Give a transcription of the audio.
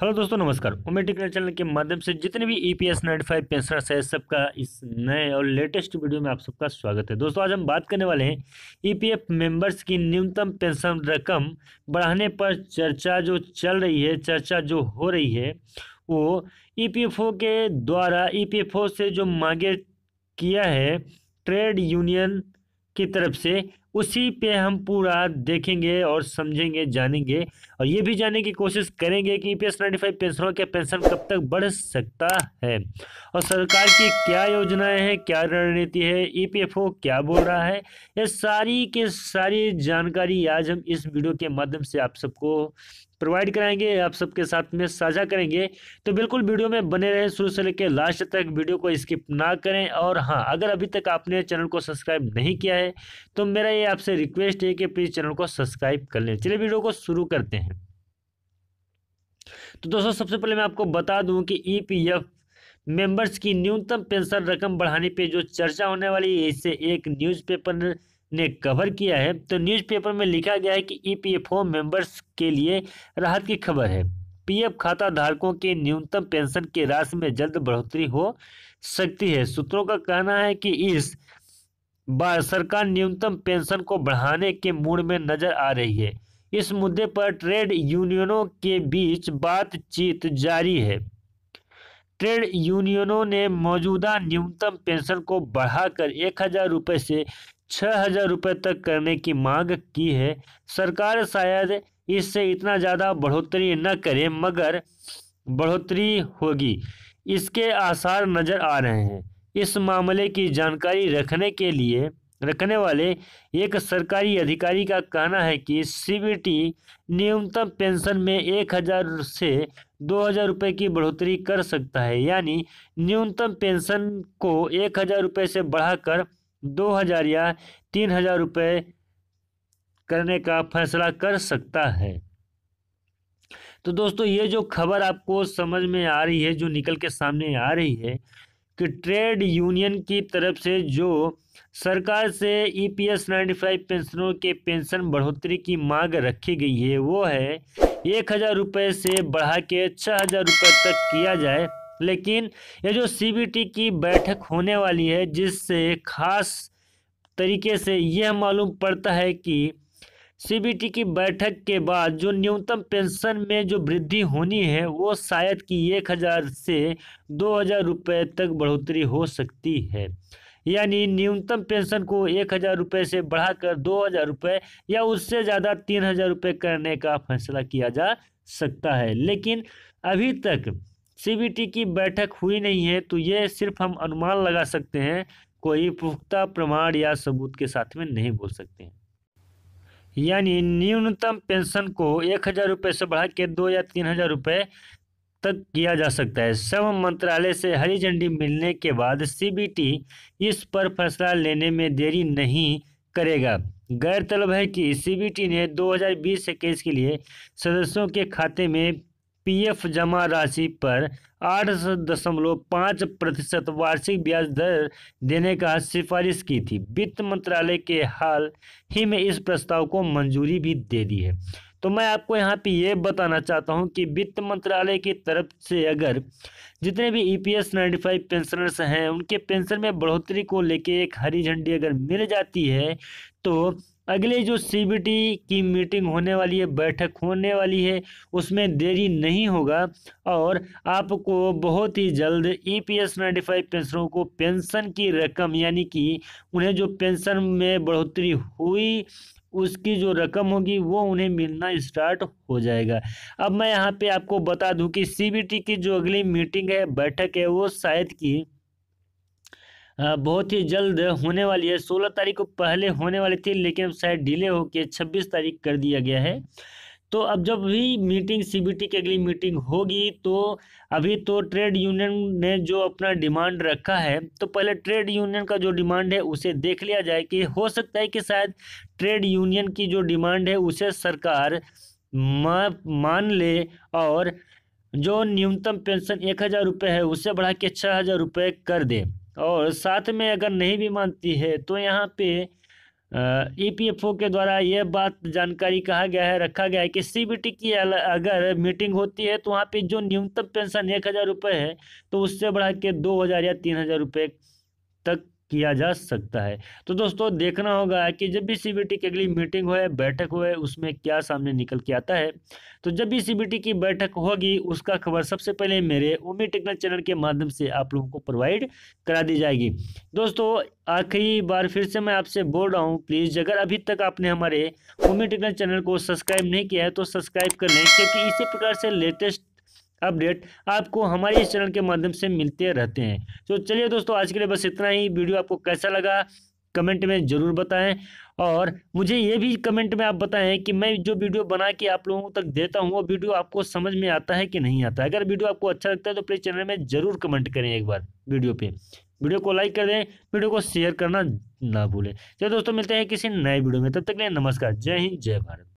hello दोस्तों नमस्कार उमे टिकनर चैनल के माध्यम से जितने भी E P S ninety five pensioners है सबका इस नए और लेटेस्ट वीडियो में आप सबका स्वागत है दोस्तों आज हम बात करने वाले हैं ई पी एफ मेम्बर्स की न्यूनतम पेंशन रकम बढ़ाने पर चर्चा जो चल रही है चर्चा जो हो रही है वो ई पी एफ ओ के द्वारा ई पी एफ ओ से जो मांगे किया है ट्रेड यूनियन की तरफ से उसी पे हम पूरा देखेंगे और समझेंगे जानेंगे और ये भी जानने की कोशिश करेंगे कि E P S ninety five पेंशनरों के पेंशन कब तक बढ़ सकता है और सरकार की क्या योजनाएं हैं क्या रणनीति है ई पी एफ ओ क्या बोल रहा है ये सारी के सारी जानकारी आज हम इस वीडियो के माध्यम से आप सबको प्रोवाइड कराएंगे आप सबके साथ में साझा करेंगे तो बिल्कुल वीडियो में बने रहें शुरू से लेकर लास्ट तक वीडियो को स्किप ना करें और हाँ अगर अभी तक आपने चैनल को सब्सक्राइब नहीं किया है तो मेरा ये आपसे रिक्वेस्ट है कि प्लीज़ चैनल को सब्सक्राइब कर लें चलिए वीडियो को शुरू करते हैं तो दोस्तों सबसे पहले मैं आपको बता दूं कि ईपीएफ e मेंबर्स की न्यूनतम पेंशन रकम बढ़ाने पे जो चर्चा होने वाली है इसे एक न्यूज़पेपर ने कवर किया है तो न्यूज़पेपर में लिखा गया है कि ईपीएफओ e मेंबर्स के लिए राहत की खबर है पीएफ खाता धारकों के न्यूनतम पेंशन के राशि में जल्द बढ़ोतरी हो सकती है सूत्रों का कहना है कि इस सरकार न्यूनतम पेंशन को बढ़ाने के मूड में नजर आ रही है इस मुद्दे पर ट्रेड यूनियनों के बीच बातचीत जारी है ट्रेड यूनियनों ने मौजूदा न्यूनतम पेंशन को बढ़ाकर एक हज़ार रुपये से छः हज़ार रुपये तक करने की मांग की है सरकार शायद इससे इतना ज़्यादा बढ़ोतरी न करे मगर बढ़ोतरी होगी इसके आसार नज़र आ रहे हैं इस मामले की जानकारी रखने के लिए रखने वाले एक सरकारी अधिकारी का कहना है कि सीबीटी न्यूनतम पेंशन में एक हज़ार से दो हज़ार रुपये की बढ़ोतरी कर सकता है यानी न्यूनतम पेंशन को एक हज़ार रुपये से बढ़ाकर दो हज़ार या तीन हज़ार रुपये करने का फैसला कर सकता है तो दोस्तों ये जो खबर आपको समझ में आ रही है जो निकल के सामने आ रही है कि ट्रेड यूनियन की तरफ से जो सरकार से E P S ninety five पेंशनरों के पेंशन बढ़ोतरी की मांग रखी गई है वो है एक हज़ार रुपये से बढ़ा के छः हज़ार रुपये तक किया जाए लेकिन ये जो सीबीटी की बैठक होने वाली है जिससे खास तरीके से यह मालूम पड़ता है कि सीबीटी की बैठक के बाद जो न्यूनतम पेंशन में जो वृद्धि होनी है वो शायद कि एक हज़ार से दो हज़ार रुपये तक बढ़ोतरी हो सकती है यानी न्यूनतम पेंशन को एक हज़ार रुपये से बढ़ाकर दो हज़ार रुपये या उससे ज़्यादा तीन हज़ार रुपये करने का फैसला किया जा सकता है लेकिन अभी तक सीबीटी की बैठक हुई नहीं है तो ये सिर्फ हम अनुमान लगा सकते हैं कोई पुख्ता प्रमाण या सबूत के साथ में नहीं बोल सकते हैं यानी न्यूनतम पेंशन को एक हज़ार रुपये से बढ़ा के दो या तीन हज़ार रुपये तक किया जा सकता है श्रम मंत्रालय से हरी झंडी मिलने के बाद सीबीटी इस पर फैसला लेने में देरी नहीं करेगा गैरतलब है कि सीबीटी ने 2020 हजार के लिए सदस्यों के खाते में पीएफ जमा राशि पर आठ दशमलव पाँच प्रतिशत वार्षिक ब्याज दर देने का सिफारिश की थी वित्त मंत्रालय के हाल ही में इस प्रस्ताव को मंजूरी भी दे दी है तो मैं आपको यहाँ पे ये बताना चाहता हूँ कि वित्त मंत्रालय की तरफ से अगर जितने भी E P S ninety five pensioners हैं उनके पेंशन में बढ़ोतरी को लेके एक हरी झंडी अगर मिल जाती है तो अगले जो टी की मीटिंग होने वाली है बैठक होने वाली है उसमें देरी नहीं होगा और आपको बहुत ही जल्द E P S ninety five पेंशनरों को पेंशन की रकम यानी कि उन्हें जो पेंशन में बढ़ोतरी हुई उसकी जो रकम होगी वो उन्हें मिलना स्टार्ट हो जाएगा अब मैं यहाँ पे आपको बता दूं कि सीबीटी की जो अगली मीटिंग है बैठक है वो शायद की बहुत ही जल्द होने वाली है सोलह तारीख को पहले होने वाली थी लेकिन शायद डिले होकर छब्बीस तारीख कर दिया गया है तो अब जब भी मीटिंग सीबीटी की अगली मीटिंग होगी तो अभी तो ट्रेड यूनियन ने जो अपना डिमांड रखा है तो पहले ट्रेड यूनियन का जो डिमांड है उसे देख लिया जाए कि हो सकता है कि शायद ट्रेड यूनियन की जो डिमांड है उसे सरकार मान ले और जो न्यूनतम पेंशन एक हज़ार रुपये है उसे बढ़ा के छः हज़ार रुपये कर दे और साथ में अगर नहीं भी मानती है तो यहाँ पे ईपीएफओ e के द्वारा यह बात जानकारी कहा गया है रखा गया है कि सीबीटी की अगर मीटिंग होती है तो वहाँ पे जो न्यूनतम पेंशन एक हज़ार रुपये है तो उससे बढ़ा के दो हज़ार या तीन हज़ार रुपये तक किया जा सकता है तो दोस्तों देखना होगा कि जब भी सीबीटी की अगली मीटिंग हो बैठक हो उसमें क्या सामने निकल के आता है तो जब भी सीबीटी की बैठक होगी उसका खबर सबसे पहले मेरे ओमी टेक्नल चैनल के माध्यम से आप लोगों को प्रोवाइड करा दी जाएगी दोस्तों आखिरी बार फिर से मैं आपसे बोल रहा हूँ प्लीज़ अगर अभी तक आपने हमारे उमी टेक्नल चैनल को सब्सक्राइब नहीं किया है तो सब्सक्राइब कर लें क्योंकि इसी प्रकार से लेटेस्ट अपडेट आपको हमारे इस चैनल के माध्यम से मिलते रहते हैं तो चलिए दोस्तों आज के लिए बस इतना ही वीडियो आपको कैसा लगा कमेंट में ज़रूर बताएं और मुझे ये भी कमेंट में आप बताएं कि मैं जो वीडियो बना के आप लोगों तक देता हूँ वो वीडियो आपको समझ में आता है कि नहीं आता है अगर वीडियो आपको अच्छा लगता है तो प्लीज़ चैनल में ज़रूर कमेंट करें एक बार वीडियो पे वीडियो को लाइक कर दें वीडियो को शेयर करना ना भूलें चलिए दोस्तों मिलते हैं किसी नए वीडियो में तब तक के लिए नमस्कार जय हिंद जय भारत